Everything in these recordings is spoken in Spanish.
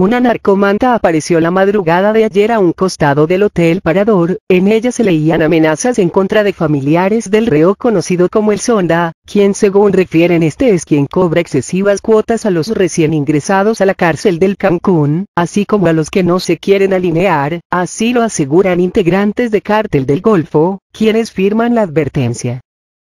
Una narcomanta apareció la madrugada de ayer a un costado del Hotel Parador, en ella se leían amenazas en contra de familiares del reo conocido como el Sonda, quien según refieren este es quien cobra excesivas cuotas a los recién ingresados a la cárcel del Cancún, así como a los que no se quieren alinear, así lo aseguran integrantes de Cártel del Golfo, quienes firman la advertencia.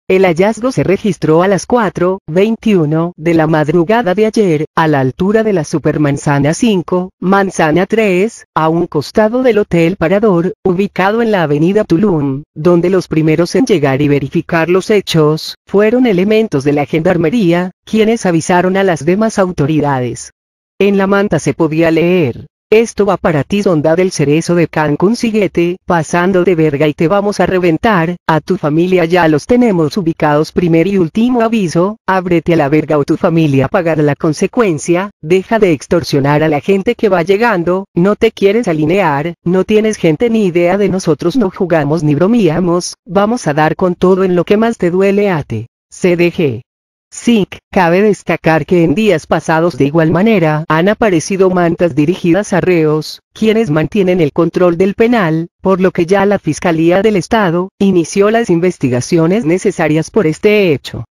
El hallazgo se registró a las 4.21 de la madrugada de ayer, a la altura de la Supermanzana 5, Manzana 3, a un costado del Hotel Parador, ubicado en la avenida Tulum, donde los primeros en llegar y verificar los hechos, fueron elementos de la Gendarmería, quienes avisaron a las demás autoridades. En la manta se podía leer, esto va para ti sonda del cerezo de Cancún siguete, pasando de verga y te vamos a reventar, a tu familia ya los tenemos ubicados primer y último aviso, ábrete a la verga o tu familia pagará la consecuencia, deja de extorsionar a la gente que va llegando, no te quieres alinear, no tienes gente ni idea de nosotros no jugamos ni bromeamos, vamos a dar con todo en lo que más te duele a ti CDG SIC, cabe destacar que en días pasados de igual manera han aparecido mantas dirigidas a reos, quienes mantienen el control del penal, por lo que ya la Fiscalía del Estado, inició las investigaciones necesarias por este hecho.